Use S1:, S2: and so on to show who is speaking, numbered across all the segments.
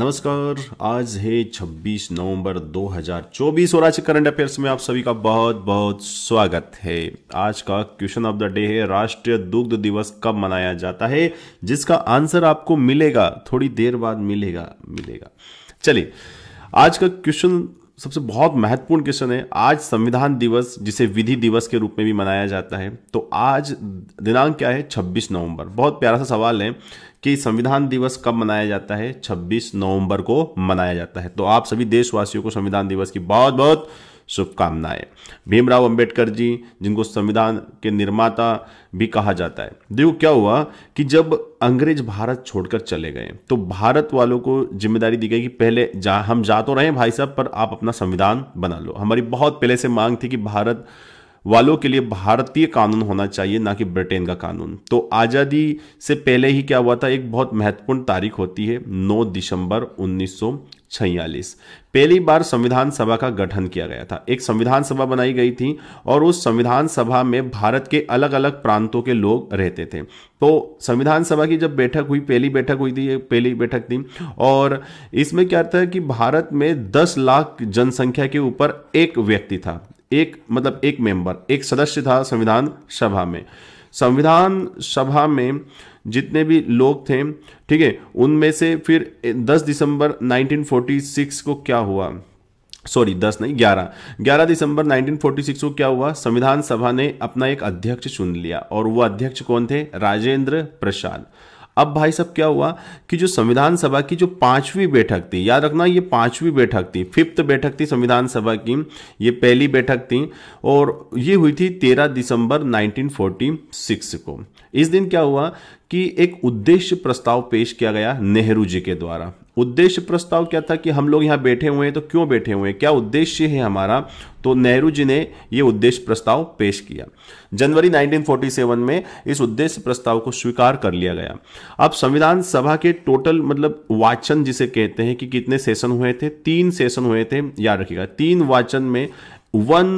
S1: नमस्कार आज है 26 नवंबर 2024 और आज करंट अफेयर्स में आप सभी का बहुत बहुत स्वागत है आज का क्वेश्चन ऑफ द डे है राष्ट्रीय दुग्ध दिवस कब मनाया जाता है जिसका आंसर आपको मिलेगा थोड़ी देर बाद मिलेगा मिलेगा चलिए आज का क्वेश्चन सबसे बहुत महत्वपूर्ण क्वेश्चन है आज संविधान दिवस जिसे विधि दिवस के रूप में भी मनाया जाता है तो आज दिनांक क्या है 26 नवंबर बहुत प्यारा सा सवाल है कि संविधान दिवस कब मनाया जाता है 26 नवंबर को मनाया जाता है तो आप सभी देशवासियों को संविधान दिवस की बहुत बहुत शुभकामनाएं भीमराव अंबेडकर जी जिनको संविधान के निर्माता भी कहा जाता है देखो क्या हुआ कि जब अंग्रेज भारत छोड़कर चले गए तो भारत वालों को जिम्मेदारी दी गई कि पहले जा हम जा तो रहे भाई साहब पर आप अपना संविधान बना लो हमारी बहुत पहले से मांग थी कि भारत वालों के लिए भारतीय कानून होना चाहिए ना कि ब्रिटेन का कानून तो आज़ादी से पहले ही क्या हुआ था एक बहुत महत्वपूर्ण तारीख होती है 9 दिसंबर 1946 पहली बार संविधान सभा का गठन किया गया था एक संविधान सभा बनाई गई थी और उस संविधान सभा में भारत के अलग अलग प्रांतों के लोग रहते थे तो संविधान सभा की जब बैठक हुई पहली बैठक हुई थी पहली बैठक थी और इसमें क्या था कि भारत में 10 लाख जनसंख्या के ऊपर एक व्यक्ति था एक मतलब एक मेंबर एक सदस्य था संविधान सभा में संविधान सभा में जितने भी लोग थे ठीक है उनमें से फिर 10 दिसंबर 1946 को क्या हुआ सॉरी दस नहीं ग्यारह ग्यारह दिसंबर 1946 को क्या हुआ संविधान सभा ने अपना एक अध्यक्ष चुन लिया और वो अध्यक्ष कौन थे राजेंद्र प्रसाद अब भाई सब क्या हुआ कि जो संविधान सभा की जो पांचवी बैठक थी याद रखना ये पांचवी बैठक थी फिफ्थ बैठक थी संविधान सभा की ये पहली बैठक थी और ये हुई थी 13 दिसंबर 1946 को इस दिन क्या हुआ कि एक उद्देश्य प्रस्ताव पेश किया गया नेहरू जी के द्वारा उद्देश्य प्रस्ताव क्या था कि हम लोग यहाँ बैठे हुए हैं तो क्यों बैठे हुए हैं क्या उद्देश्य है हमारा तो नेहरू जी ने ये उद्देश्य प्रस्ताव पेश किया जनवरी 1947 में इस उद्देश्य प्रस्ताव को स्वीकार कर लिया गया अब संविधान सभा के टोटल मतलब वाचन जिसे कहते हैं कि कितने सेशन हुए थे तीन सेशन हुए थे याद रखिएगा तीन वाचन में वन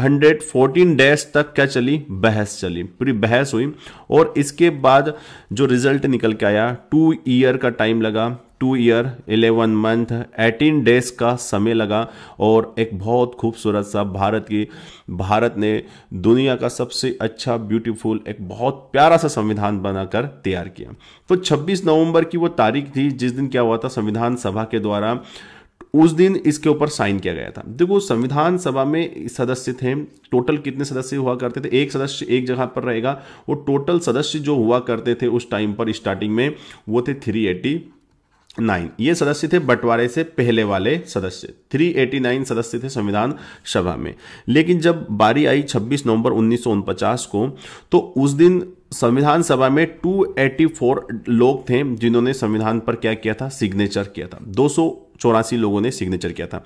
S1: 114 डेज तक क्या चली बहस चली पूरी बहस हुई और इसके बाद जो रिजल्ट निकल के आया टू ईयर का टाइम लगा two year eleven month eighteen days का समय लगा और एक बहुत खूबसूरत सा भारत की भारत ने दुनिया का सबसे अच्छा ब्यूटीफुल एक बहुत प्यारा सा संविधान बनाकर तैयार किया तो 26 नवंबर की वो तारीख थी जिस दिन क्या हुआ था संविधान सभा के द्वारा उस दिन इसके ऊपर साइन किया गया था देखो संविधान सभा में सदस्य थे टोटल कितने सदस्य हुआ करते थे एक सदस्य एक जगह पर रहेगा वो टोटल सदस्य जो हुआ करते थे उस टाइम पर स्टार्टिंग में वो थे थ्री एटी नाइन ये सदस्य थे बंटवारे से पहले वाले सदस्य 389 सदस्य थे संविधान सभा में लेकिन जब बारी आई 26 नवंबर उन्नीस को तो उस दिन संविधान सभा में 284 लोग थे जिन्होंने संविधान पर क्या किया था सिग्नेचर किया था 200 चौरासी लोगों ने सिग्नेचर किया था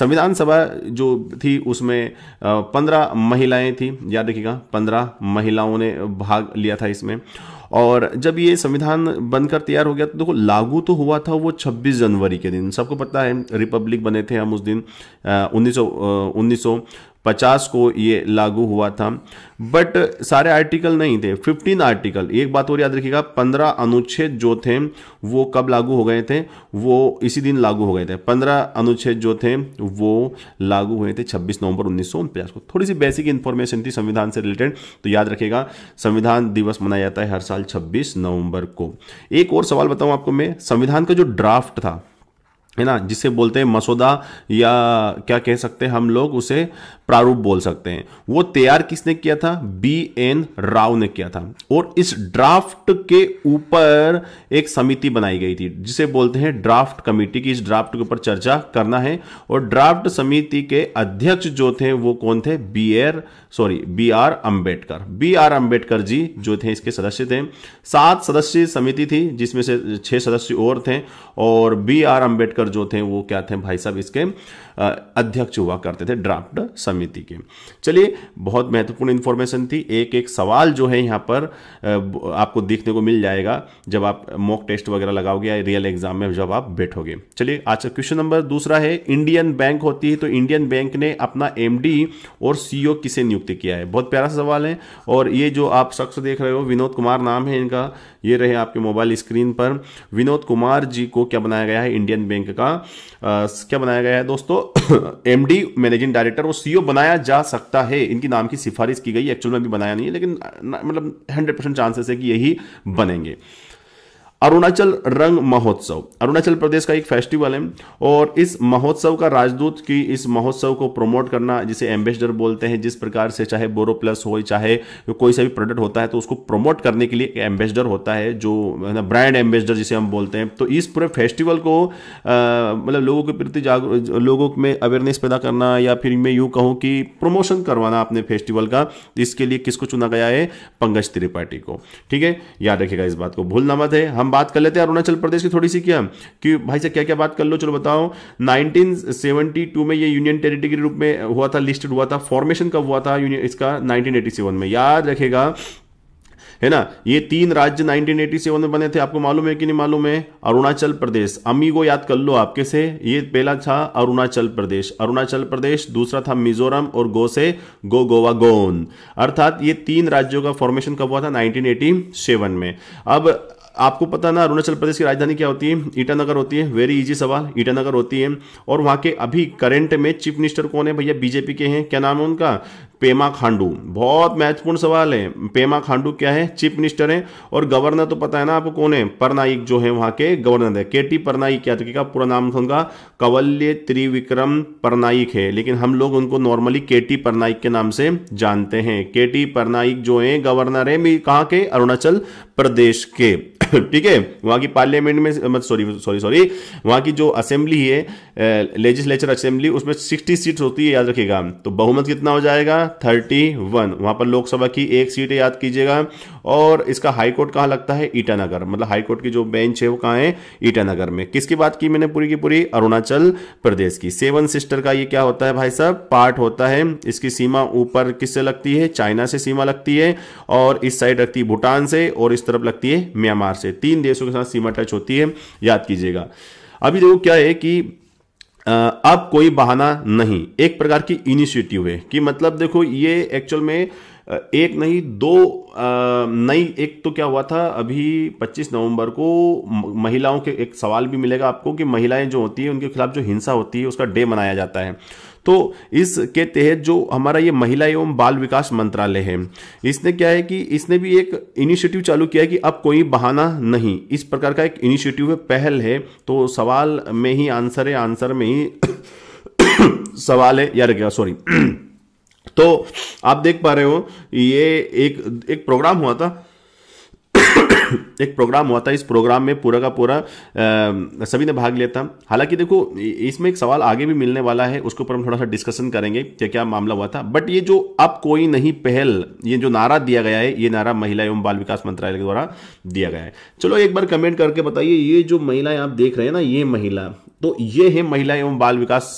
S1: संविधान सभा जो थी उसमें पंद्रह महिलाएं थी याद रखिएगा पंद्रह महिलाओं ने भाग लिया था इसमें और जब ये संविधान बनकर तैयार हो गया तो देखो लागू तो हुआ था वो 26 जनवरी के दिन सबको पता है रिपब्लिक बने थे हम उस दिन उन्नीस सौ पचास को ये लागू हुआ था बट सारे आर्टिकल नहीं थे फिफ्टीन आर्टिकल एक बात और याद रखिएगा पंद्रह अनुच्छेद जो थे वो कब लागू हो गए थे वो इसी दिन लागू हो गए थे पंद्रह अनुच्छेद जो थे वो लागू हुए थे छब्बीस नवंबर उन्नीस को थोड़ी सी बेसिक इन्फॉर्मेशन थी संविधान से रिलेटेड तो याद रखिएगा संविधान दिवस मनाया जाता है हर साल छब्बीस नवंबर को एक और सवाल बताऊँ आपको मैं संविधान का जो ड्राफ्ट था है ना जिसे बोलते हैं मसौदा या क्या कह सकते हैं हम लोग उसे प्रारूप बोल सकते हैं वो तैयार किसने किया था बी एन राव ने किया था और इस ड्राफ्ट के ऊपर एक समिति बनाई गई थी जिसे बोलते हैं ड्राफ्ट कमेटी की इस ड्राफ्ट के ऊपर चर्चा करना है और ड्राफ्ट समिति के अध्यक्ष जो थे वो कौन थे B er sorry B R Ambedkar B R Ambedkar ji जो थे इसके सदस्य थे सात सदस्यीय समिति थी जिसमें से छह सदस्य और थे और बी आर अम्बेडकर वर्कर जो थे वो क्या थे भाई साहब इसके अध्यक्ष हुआ करते थे ड्राफ्ट समिति के चलिए बहुत महत्वपूर्ण इन्फॉर्मेशन थी एक एक सवाल जो है यहाँ पर आपको देखने को मिल जाएगा जब आप मॉक टेस्ट वगैरह लगाओगे या रियल एग्जाम में जब आप बैठोगे चलिए आज का क्वेश्चन नंबर दूसरा है इंडियन बैंक होती है तो इंडियन बैंक ने अपना एम और सी e किसे नियुक्त किया है बहुत प्यारा सवाल है और ये जो आप शख्स देख रहे हो विनोद कुमार नाम है इनका ये रहे आपके मोबाइल स्क्रीन पर विनोद कुमार जी को क्या बनाया गया है इंडियन बैंक का आ, क्या बनाया गया है दोस्तों एमडी मैनेजिंग डायरेक्टर और सीईओ बनाया जा सकता है इनके नाम की सिफारिश की गई एक्चुअल में भी बनाया नहीं है लेकिन मतलब हंड्रेड परसेंट चांसेस है कि यही बनेंगे अरुणाचल रंग महोत्सव अरुणाचल प्रदेश का एक फेस्टिवल है और इस महोत्सव का राजदूत की इस महोत्सव को प्रमोट करना जिसे एम्बेसडर बोलते हैं जिस प्रकार से चाहे बोरो प्लस हो चाहे कोई सा भी प्रोडक्ट होता है तो उसको प्रमोट करने के लिए एम्बेसडर होता है जो ब्रांड एम्बेसडर जिसे हम बोलते हैं तो इस पूरे फेस्टिवल को मतलब लोगों के प्रति जागरूक लोगों में अवेयरनेस पैदा करना या फिर मैं यूँ कहूँ कि प्रमोशन करवाना अपने फेस्टिवल का इसके लिए किसको चुना गया है पंकज त्रिपाठी को ठीक है याद रखिएगा इस बात को भूलना मत है हम बात कर लेते हैं अरुणाचल प्रदेश की थोड़ी सी क्या कि भाई साहब क्या क्या बात कर लो चलो बताओ 1972 में ये यूनियन टेरिटरी के रूप में हुआ था लिस्टेड हुआ था फॉर्मेशन कब हुआ था इसका 1987 में याद रखेगा है ना ये तीन राज्य 1987 में बने थे आपको मालूम है कि नहीं मालूम है अरुणाचल प्रदेश अमी को याद कर लो आपके से ये पहला था अरुणाचल प्रदेश अरुणाचल प्रदेश दूसरा था मिजोरम और गो से गो गोवा गोन अर्थात ये तीन राज्यों का फॉर्मेशन कब हुआ था 1987 में अब आपको पता ना अरुणाचल प्रदेश की राजधानी क्या होती है ईटानगर होती है वेरी इजी सवाल ईटानगर होती है और वहां के अभी करेंट में चीफ मिनिस्टर कौन है भैया बीजेपी के हैं क्या नाम है उनका पेमा खांडू बहुत महत्वपूर्ण सवाल है पेमा खांडू क्या है चीफ मिनिस्टर है और गवर्नर तो पता है ना आपको कौन है परनाईक जो है वहां के गवर्नर है के टी परनाइक क्या का पूरा नाम उनका कवल्य त्रिविक्रम परनाईक है लेकिन हम लोग उनको नॉर्मली के टी परनाइक के नाम से जानते हैं के टी परनाइक जो है गवर्नर है कहाँ के अरुणाचल प्रदेश के ठीक है वहां की पार्लियामेंट में सॉरी सॉरी सॉरी वहां की जो असेंबली है लेजिस्लेचर असेंबली उसमें 60 सीट्स होती है याद रखिएगा तो बहुमत कितना हो जाएगा थर्टी वन वहां पर लोकसभा की एक सीट याद कीजिएगा और इसका हाईकोर्ट कहां लगता है ईटानगर मतलब हाईकोर्ट की जो बेंच है वो कहां है ईटानगर में किसकी बात की मैंने पूरी की पूरी अरुणाचल प्रदेश की सेवन सिस्टर का ये क्या होता है भाई साहब पार्ट होता है इसकी सीमा ऊपर किससे लगती है चाइना से सीमा लगती है और इस साइड लगती है भूटान से और इस तरफ लगती है म्यांमार से तीन देशों के साथ सीमा टच होती है याद कीजिएगा अभी देखो क्या है कि अब कोई बहाना नहीं एक प्रकार की इनिशिएटिव है कि मतलब देखो ये एक्चुअल में एक नहीं दो नई एक तो क्या हुआ था अभी 25 नवंबर को महिलाओं के एक सवाल भी मिलेगा आपको कि महिलाएं जो होती है उनके खिलाफ जो हिंसा होती है उसका डे मनाया जाता है तो इसके तहत जो हमारा ये महिला एवं बाल विकास मंत्रालय है इसने क्या है कि इसने भी एक इनिशिएटिव चालू किया है कि अब कोई बहाना नहीं इस प्रकार का एक इनिशिएटिव है पहल है तो सवाल में ही आंसर है आंसर में ही सवाल है यार सॉरी तो आप देख पा रहे हो ये एक एक प्रोग्राम हुआ था एक प्रोग्राम हुआ था इस प्रोग्राम में पूरा का पूरा आ, सभी ने भाग लिया था हालांकि देखो इसमें एक सवाल आगे भी मिलने वाला है उसके ऊपर हम थोड़ा सा डिस्कशन करेंगे क्या क्या मामला हुआ था बट ये जो अब कोई नहीं पहल ये जो नारा दिया गया है ये नारा महिला एवं बाल विकास मंत्रालय के द्वारा दिया गया है चलो एक बार कमेंट करके बताइए ये जो महिलाएं आप देख रहे हैं ना ये महिला तो ये है महिला एवं बाल विकास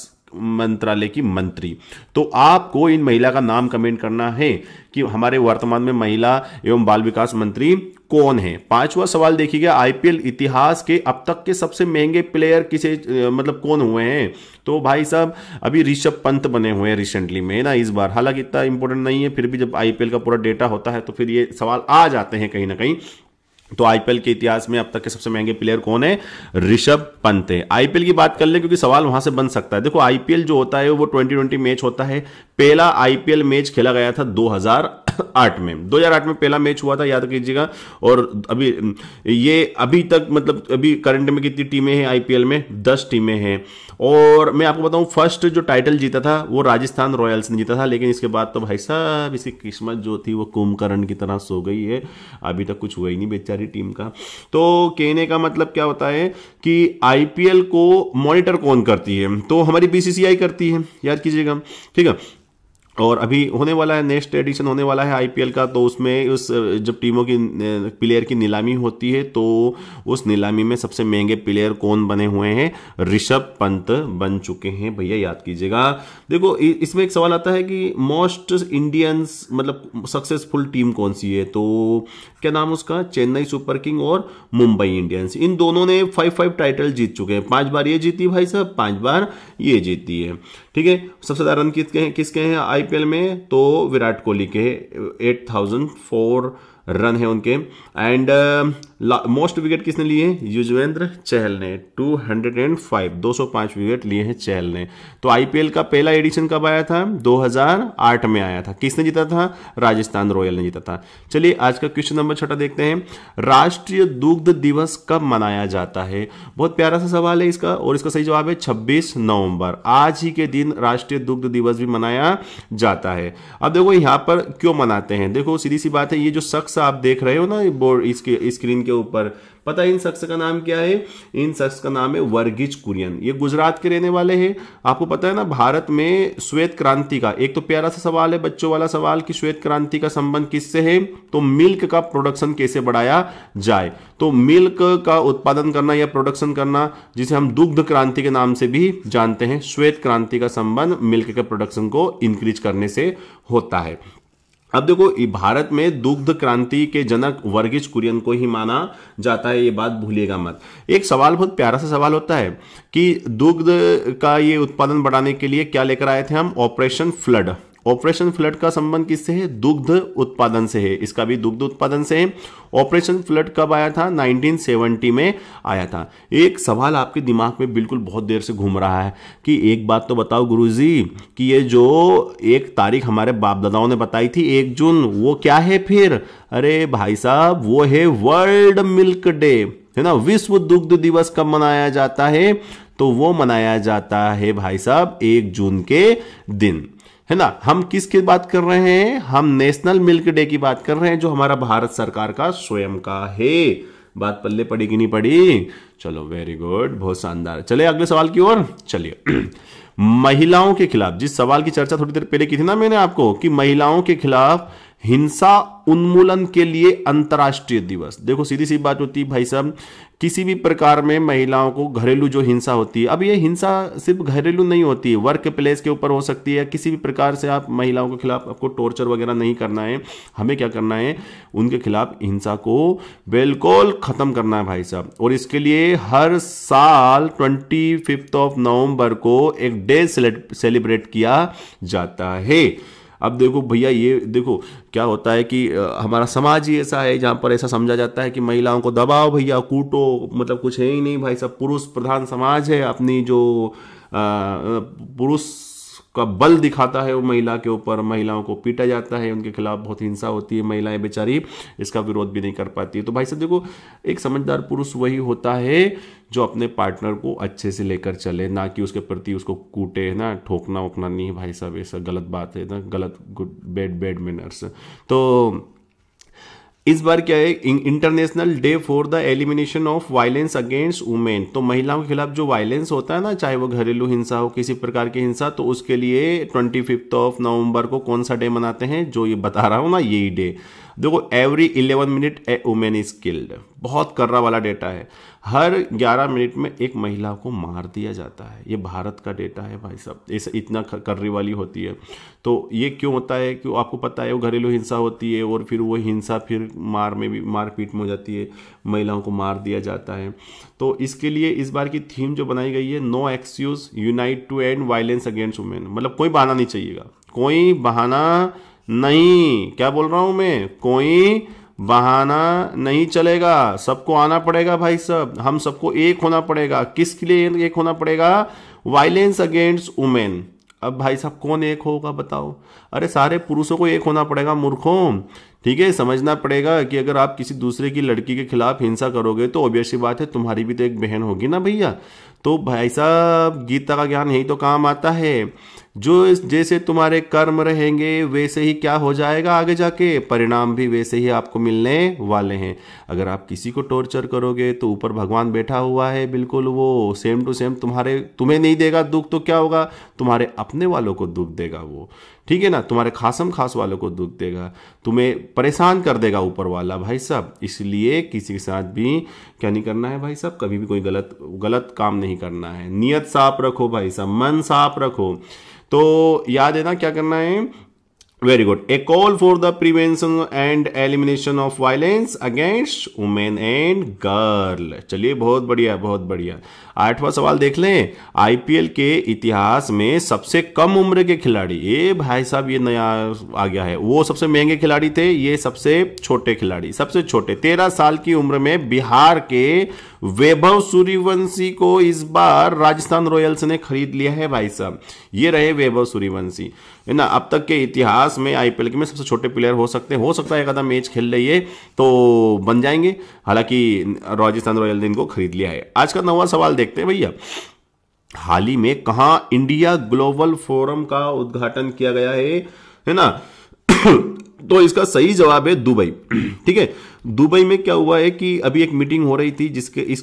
S1: मंत्रालय की मंत्री तो आपको इन महिला का नाम कमेंट करना है कि हमारे वर्तमान में महिला एवं बाल विकास मंत्री कौन है पांचवा सवाल देखिएगा आईपीएल इतिहास के अब तक के सबसे महंगे प्लेयर किसे मतलब कौन हुए हैं तो भाई साहब अभी ऋषभ पंत बने हुए हैं रिसेंटली में ना इस बार हालांकि इतना इंपॉर्टेंट नहीं है फिर भी जब आईपीएल का पूरा डेटा होता है तो फिर ये सवाल आ जाते हैं कहीं ना कहीं तो आईपीएल के इतिहास में अब तक के सबसे महंगे प्लेयर कौन है ऋषभ पंत है आईपीएल की बात कर ले क्योंकि सवाल वहां से बन सकता है देखो आईपीएल जो होता है वो 2020 मैच होता है पहला आईपीएल मैच खेला गया था आठ में 2008 में पहला मैच हुआ था याद कीजिएगा और अभी ये अभी तक मतलब अभी करंट में कितनी टीमें हैं आईपीएल में दस टीमें हैं और मैं आपको बताऊं फर्स्ट जो टाइटल जीता था वो राजस्थान रॉयल्स ने जीता था लेकिन इसके बाद तो भाई साहब इसकी किस्मत जो थी वो कुंभकर्ण की तरह सो गई है अभी तक कुछ हुआ ही नहीं बेचारी टीम का तो कहने का मतलब क्या होता है कि आईपीएल को मॉनिटर कौन करती है तो हमारी बीसीसीआई करती है याद कीजिएगा ठीक है और अभी होने वाला है नेक्स्ट एडिशन होने वाला है आईपीएल का तो उसमें उस जब टीमों की प्लेयर की नीलामी होती है तो उस नीलामी में सबसे महंगे प्लेयर कौन बने हुए हैं ऋषभ पंत बन चुके हैं भैया याद कीजिएगा देखो इसमें एक सवाल आता है कि मोस्ट इंडियंस मतलब सक्सेसफुल टीम कौन सी है तो क्या नाम उसका चेन्नई सुपर किंग और मुंबई इंडियंस इन दोनों ने फाइव फाइव टाइटल जीत चुके हैं पांच बार ये जीती भाई साहब पांच बार ये जीती है ठीक है सबसे ज्यादा रन किसके हैं किसके हैं आई आईपीएल में तो विराट कोहली के एट थाउजेंड फोर रन है उनके एंड मोस्ट विकेट किसने लिए युजवेंद्र चहल ने 205 205 विकेट लिए हैं चहल ने तो आईपीएल का पहला एडिशन कब आया था 2008 में आया था किसने जीता था राजस्थान रॉयल ने जीता था चलिए आज का क्वेश्चन नंबर छठा देखते हैं राष्ट्रीय दुग्ध दिवस कब मनाया जाता है बहुत प्यारा सा सवाल है इसका और इसका सही जवाब है छब्बीस नवंबर आज ही के दिन राष्ट्रीय दुग्ध दिवस भी मनाया जाता है अब देखो यहां पर क्यों मनाते हैं देखो सीधी सी बात है ये जो शख्स शख्स आप देख रहे हो ना बोर्ड इसके स्क्रीन के ऊपर पता इन शख्स का नाम क्या है इन शख्स का नाम है वर्गीज कुरियन ये गुजरात के रहने वाले हैं आपको पता है ना भारत में श्वेत क्रांति का एक तो प्यारा सा सवाल है बच्चों वाला सवाल कि श्वेत क्रांति का संबंध किससे है तो मिल्क का प्रोडक्शन कैसे बढ़ाया जाए तो मिल्क का उत्पादन करना या प्रोडक्शन करना जिसे हम दुग्ध क्रांति के नाम से भी जानते हैं श्वेत क्रांति का संबंध मिल्क के प्रोडक्शन को इंक्रीज करने से होता है अब देखो भारत में दुग्ध क्रांति के जनक वर्गीज कुरियन को ही माना जाता है ये बात भूलिएगा मत एक सवाल बहुत प्यारा सा सवाल होता है कि दुग्ध का ये उत्पादन बढ़ाने के लिए क्या लेकर आए थे हम ऑपरेशन फ्लड ऑपरेशन फ्लड का संबंध किससे है दुग्ध उत्पादन से है इसका भी दुग्ध उत्पादन से है ऑपरेशन फ्लड कब आया था 1970 में आया था एक सवाल आपके दिमाग में बिल्कुल बहुत देर से घूम रहा है कि एक बात तो बताओ गुरुजी कि ये जो एक तारीख हमारे बाप दादाओं ने बताई थी एक जून वो क्या है फिर अरे भाई साहब वो है वर्ल्ड मिल्क डे है ना विश्व दुग्ध दिवस कब मनाया जाता है तो वो मनाया जाता है भाई साहब एक जून के दिन है ना हम किसकी बात कर रहे हैं हम नेशनल मिल्क डे की बात कर रहे हैं जो हमारा भारत सरकार का स्वयं का है बात पल्ले पड़ी कि नहीं पड़ी चलो वेरी गुड बहुत शानदार चले अगले सवाल की ओर चलिए महिलाओं के खिलाफ जिस सवाल की चर्चा थोड़ी देर पहले की थी ना मैंने आपको कि महिलाओं के खिलाफ हिंसा उन्मूलन के लिए अंतर्राष्ट्रीय दिवस देखो सीधी सी बात होती है भाई साहब किसी भी प्रकार में महिलाओं को घरेलू जो हिंसा होती है अब ये हिंसा सिर्फ घरेलू नहीं होती है वर्क प्लेस के ऊपर हो सकती है किसी भी प्रकार से आप महिलाओं के खिलाफ आपको टॉर्चर वगैरह नहीं करना है हमें क्या करना है उनके खिलाफ हिंसा को बिल्कुल ख़त्म करना है भाई साहब और इसके लिए हर साल ट्वेंटी फिफ्थ ऑफ नवम्बर को एक डे सेलिब्रेट किया जाता है अब देखो भैया ये देखो क्या होता है कि हमारा समाज ही ऐसा है जहाँ पर ऐसा समझा जाता है कि महिलाओं को दबाओ भैया कूटो मतलब कुछ है ही नहीं भाई सब पुरुष प्रधान समाज है अपनी जो पुरुष का बल दिखाता है वो महिला के ऊपर महिलाओं को पीटा जाता है उनके खिलाफ बहुत हिंसा होती है महिलाएं बेचारी इसका विरोध भी नहीं कर पाती तो भाई साहब देखो एक समझदार पुरुष वही होता है जो अपने पार्टनर को अच्छे से लेकर चले ना कि उसके प्रति उसको कूटे है ना ठोकना वोकना नहीं भाई साहब ऐसा गलत बात है ना गलत गुड बैड बैड मैनर्स तो इस बार क्या है international day for the elimination of violence against women तो महिलाओं के खिलाफ जो वायलेंस होता है ना चाहे वो घरेलू हिंसा हो किसी प्रकार की हिंसा तो उसके लिए ट्वेंटी फिफ्थ ऑफ नवंबर को कौन सा डे मनाते हैं जो ये बता रहा हूँ ना यही डे देखो every eleven minute a women is killed बहुत कर्रा वाला डेटा है हर ग्यारह मिनट में एक महिला को मार दिया जाता है ये भारत का डेटा है भाई साहब इस इतना कर्री वाली होती है तो ये क्यों होता है क्यों आपको पता है वो घरेलू हिंसा होती है और फिर वो हिंसा फिर मार में भी मारपीट में हो जाती है महिलाओं को मार दिया जाता है तो इसके लिए इस बार की थीम जो बनाई गई है no excuse unite to end violence against women मतलब कोई बहाना नहीं चाहिएगा कोई बहाना नहीं क्या बोल रहा हूं मैं कोई बहाना नहीं चलेगा सबको आना पड़ेगा भाई सब हम सबको एक होना पड़ेगा किसके लिए एक होना पड़ेगा वायलेंस अगेंस्ट वुमेन अब भाई साहब कौन एक होगा बताओ अरे सारे पुरुषों को एक होना पड़ेगा मूर्खों ठीक है समझना पड़ेगा कि अगर आप किसी दूसरे की लड़की के खिलाफ हिंसा करोगे तो ऑब्वियस बात है तुम्हारी भी तो एक बहन होगी ना भैया तो भाई साहब गीता का ज्ञान यही तो काम आता है जो जैसे तुम्हारे कर्म रहेंगे वैसे ही क्या हो जाएगा आगे जाके परिणाम भी वैसे ही आपको मिलने वाले हैं अगर आप किसी को टॉर्चर करोगे तो ऊपर भगवान बैठा हुआ है बिल्कुल वो सेम टू सेम तुम्हारे तुम्हें नहीं देगा दुख तो क्या होगा तुम्हारे अपने वालों को दुख देगा वो ठीक है ना तुम्हारे खासम खास वालों को दुख देगा तुम्हें परेशान कर देगा ऊपर वाला भाई साहब इसलिए किसी के साथ भी क्या नहीं करना है भाई साहब कभी भी कोई गलत गलत काम नहीं नहीं करना है नियत साफ रखो भाई साहब मन साफ रखो तो याद है ना क्या करना है very good a call for the prevention and elimination of violence against women and girl चलिए बहुत बढ़िया बहुत बढ़िया आठवां सवाल देख लें आईपीएल के इतिहास में सबसे कम उम्र के खिलाड़ी ये भाई साहब ये नया आ गया है वो सबसे महंगे खिलाड़ी थे ये सबसे छोटे खिलाड़ी सबसे छोटे तेरह साल की उम्र में बिहार के वैभव सूर्यवंशी को इस बार राजस्थान रॉयल्स ने खरीद लिया है भाई साहब ये रहे वैभव सूर्यवंशी है ना अब तक के इतिहास में आईपीएल के में सबसे छोटे प्लेयर हो सकते हैं हो सकता है एक मैच खेल रही तो बन जाएंगे हालांकि राजस्थान रॉयल ने इनको खरीद लिया है आज का नवा सवाल देखते हैं भैया हाल ही में कहा इंडिया ग्लोबल फोरम का उद्घाटन किया गया है है ना तो इसका सही जवाब है दुबई ठीक है दुबई में क्या हुआ है कि अभी एक मीटिंग हो रही थी जिसके इस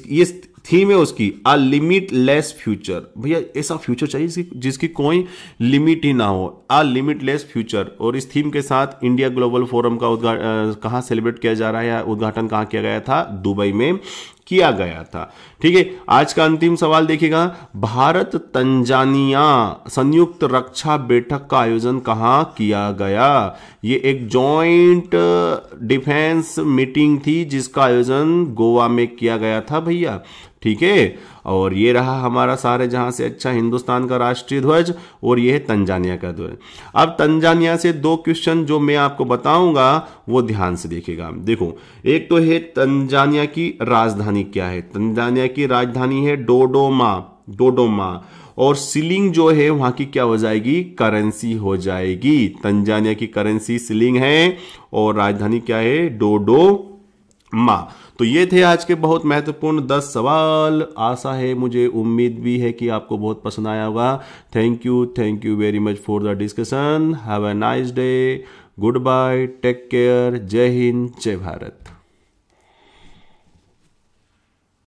S1: थीम है उसकी अ लिमिट लेस फ्यूचर भैया ऐसा फ्यूचर चाहिए जिसकी जिसकी कोई लिमिट ही ना हो अ लिमिट लेस फ्यूचर और इस थीम के साथ इंडिया ग्लोबल फोरम का उद्घाटन कहाँ सेलिब्रेट किया जा रहा है उद्घाटन कहाँ किया गया था दुबई में किया गया था ठीक है आज का अंतिम सवाल देखिएगा भारत तंजानिया संयुक्त रक्षा बैठक का आयोजन कहां किया गया ये एक जॉइंट डिफेंस मीटिंग थी जिसका आयोजन गोवा में किया गया था भैया ठीक है और ये रहा हमारा सारे जहां से अच्छा हिंदुस्तान का राष्ट्रीय ध्वज और ये है तंजानिया का ध्वज अब तंजानिया से दो क्वेश्चन जो मैं आपको बताऊंगा वो ध्यान से देखेगा देखो एक तो है तंजानिया की राजधानी क्या है तंजानिया की राजधानी है डोडोमा डोडोमा और सिलिंग जो है वहां की क्या हो जाएगी करेंसी हो जाएगी तंजानिया की करेंसी सिलिंग है और राजधानी क्या है डोडो मा तो ये थे आज के बहुत महत्वपूर्ण दस सवाल आशा है मुझे उम्मीद भी है कि आपको बहुत पसंद आया होगा thank you thank you very much for the discussion have a nice day goodbye take care जय हिंद जय भारत